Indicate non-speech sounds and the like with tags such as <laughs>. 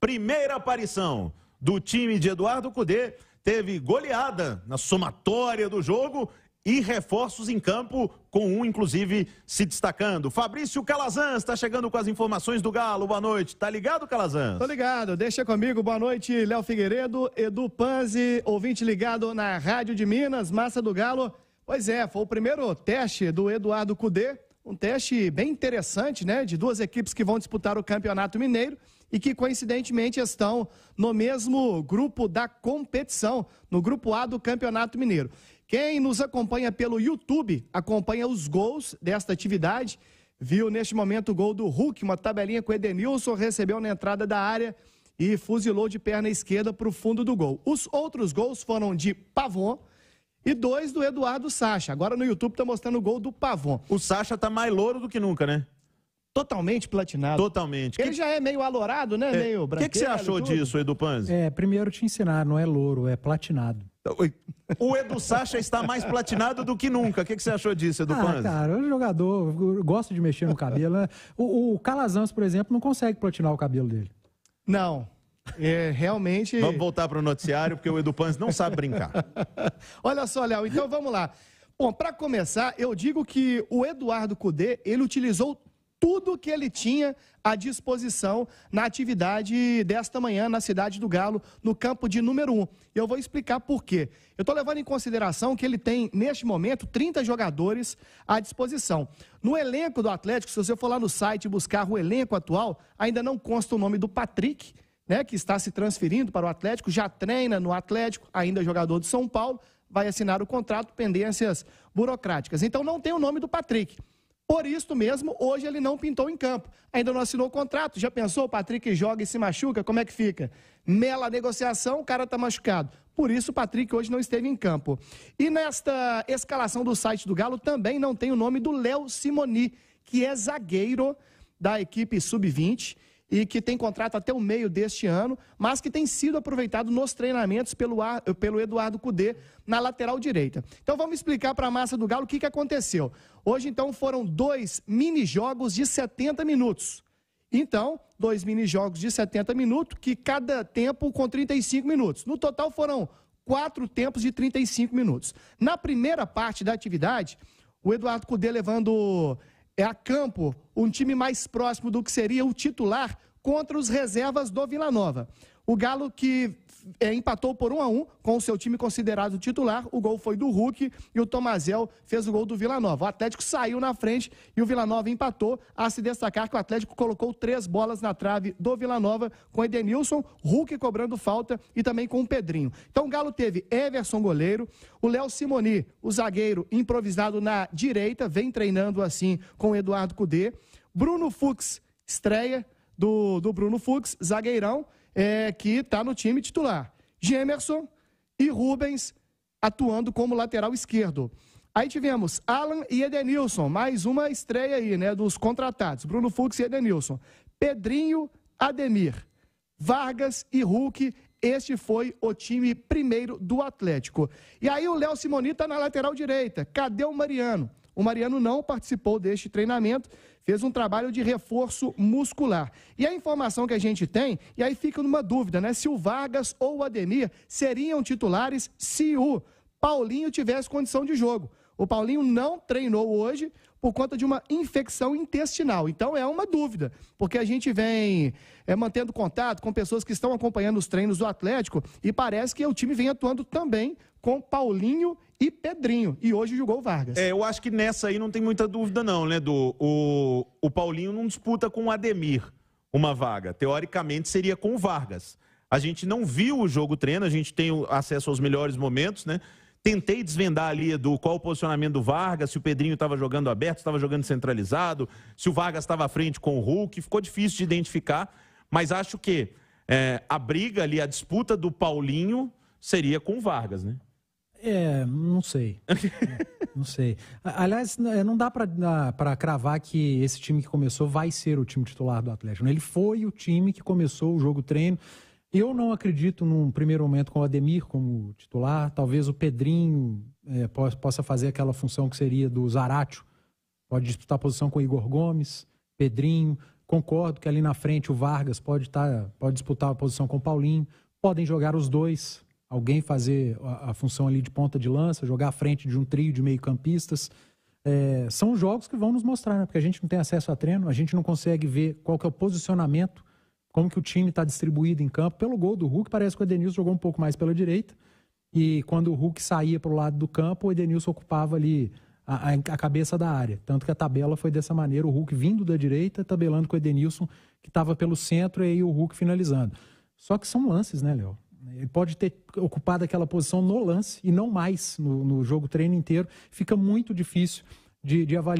primeira aparição do time de Eduardo Cudê teve goleada na somatória do jogo e reforços em campo, com um inclusive se destacando. Fabrício Calazans está chegando com as informações do Galo. Boa noite. Tá ligado, Calazans? Tô ligado. Deixa comigo. Boa noite, Léo Figueiredo, Edu Panzi, ouvinte ligado na Rádio de Minas, Massa do Galo. Pois é, foi o primeiro teste do Eduardo Cudê um teste bem interessante, né? De duas equipes que vão disputar o Campeonato Mineiro e que coincidentemente estão no mesmo grupo da competição, no grupo A do Campeonato Mineiro. Quem nos acompanha pelo YouTube acompanha os gols desta atividade. Viu neste momento o gol do Hulk, uma tabelinha com o Edenilson, recebeu na entrada da área e fuzilou de perna esquerda para o fundo do gol. Os outros gols foram de Pavon, e dois do Eduardo Sacha. Agora no YouTube tá mostrando o gol do Pavon. O Sacha tá mais louro do que nunca, né? Totalmente platinado. Totalmente. Ele que... já é meio alorado, né? É. Meio branco. O que, você achou disso, Edu Panzi? É, primeiro te ensinar, não é louro, é platinado. O Edu Sacha está mais platinado do que nunca. O que, você achou disso, Edu ah, Panzi? ah, Cara, o jogador gosta de mexer no cabelo. Né? O, o Calazans, por exemplo, não consegue platinar o cabelo dele. Não. É, realmente. Vamos voltar para o noticiário, porque o Edu Pans não sabe brincar. <laughs> Olha só, Léo, então vamos lá. Bom, para começar, eu digo que o Eduardo Cudê, ele utilizou tudo que ele tinha à disposição na atividade desta manhã na Cidade do Galo, no campo de número 1. Um. Eu vou explicar por quê. Eu estou levando em consideração que ele tem, neste momento, 30 jogadores à disposição. No elenco do Atlético, se você for lá no site buscar o elenco atual, ainda não consta o nome do Patrick, né, que está se transferindo para o Atlético, já treina no Atlético, ainda é jogador de São Paulo, vai assinar o contrato, pendências burocráticas. Então não tem o nome do Patrick. Por isso mesmo, hoje ele não pintou em campo. Ainda não assinou o contrato. Já pensou, o Patrick joga e se machuca? Como é que fica? Mela negociação, o cara está machucado. Por isso, o Patrick hoje não esteve em campo. E nesta escalação do site do Galo também não tem o nome do Léo Simoni, que é zagueiro da equipe sub-20 e que tem contrato até o meio deste ano, mas que tem sido aproveitado nos treinamentos pelo, Ar, pelo Eduardo Cudê na lateral direita. Então vamos explicar para a massa do Galo o que, que aconteceu. Hoje, então, foram dois mini-jogos de 70 minutos. Então, dois mini-jogos de 70 minutos, que cada tempo com 35 minutos. No total foram quatro tempos de 35 minutos. Na primeira parte da atividade, o Eduardo Cudê levando é a campo um time mais próximo do que seria o titular contra os reservas do Vila Nova. O Galo que é, empatou por 1 a 1 com o seu time considerado titular. O gol foi do Hulk e o Tomazel fez o gol do Vila Nova. O Atlético saiu na frente e o Vila Nova empatou. A se destacar que o Atlético colocou três bolas na trave do Vila Nova com Edenilson, Hulk cobrando falta e também com o Pedrinho. Então o Galo teve Everson goleiro, o Léo Simoni, o zagueiro improvisado na direita, vem treinando assim com o Eduardo Cudê. Bruno Fux, estreia do, do Bruno Fux, zagueirão é, que está no time titular. Gemerson e Rubens atuando como lateral esquerdo. Aí tivemos Alan e Edenilson, mais uma estreia aí, né, dos contratados, Bruno Fux e Edenilson. Pedrinho, Ademir, Vargas e Hulk, este foi o time primeiro do Atlético. E aí o Léo Simonita tá na lateral direita, cadê o Mariano? O Mariano não participou deste treinamento, fez um trabalho de reforço muscular. E a informação que a gente tem, e aí fica numa dúvida, né? Se o Vargas ou o Ademir seriam titulares se o Paulinho tivesse condição de jogo. O Paulinho não treinou hoje por conta de uma infecção intestinal. Então é uma dúvida, porque a gente vem é, mantendo contato com pessoas que estão acompanhando os treinos do Atlético e parece que o time vem atuando também com Paulinho e Pedrinho. E hoje jogou Vargas. É, eu acho que nessa aí não tem muita dúvida, não, né, do O, o Paulinho não disputa com o Ademir uma vaga. Teoricamente seria com o Vargas. A gente não viu o jogo treino, a gente tem acesso aos melhores momentos, né? Tentei desvendar ali do qual o posicionamento do Vargas, se o Pedrinho estava jogando aberto, estava jogando centralizado, se o Vargas estava à frente com o Hulk, ficou difícil de identificar, mas acho que é, a briga ali, a disputa do Paulinho seria com o Vargas, né? É, não sei. <laughs> não sei. Aliás, é, não dá para cravar que esse time que começou vai ser o time titular do Atlético. Né? Ele foi o time que começou o jogo treino. Eu não acredito num primeiro momento com o Ademir como titular. Talvez o Pedrinho é, possa fazer aquela função que seria do Zaratio. Pode disputar posição com o Igor Gomes, Pedrinho. Concordo que ali na frente o Vargas pode, tá, pode disputar a posição com o Paulinho. Podem jogar os dois alguém fazer a, a, função ali de ponta de lança, jogar à frente de um trio de meio-campistas. É, são jogos que vão nos mostrar, né? Porque a gente não tem acesso a treino, a gente não consegue ver qual que é o posicionamento, como que o time está distribuído em campo. Pelo gol do Hulk, parece que o Edenilson jogou um pouco mais pela direita. E quando o Hulk saía para o lado do campo, o Edenilson ocupava ali a, a, cabeça da área. Tanto que a tabela foi dessa maneira: o Hulk vindo da direita, tabelando com o Edenilson, que estava pelo centro, e aí o Hulk finalizando. Só que são lances, né, Léo? Ele pode ter ocupado aquela posição no lance e não mais no, no jogo treino inteiro. Fica muito difícil de, de avaliar.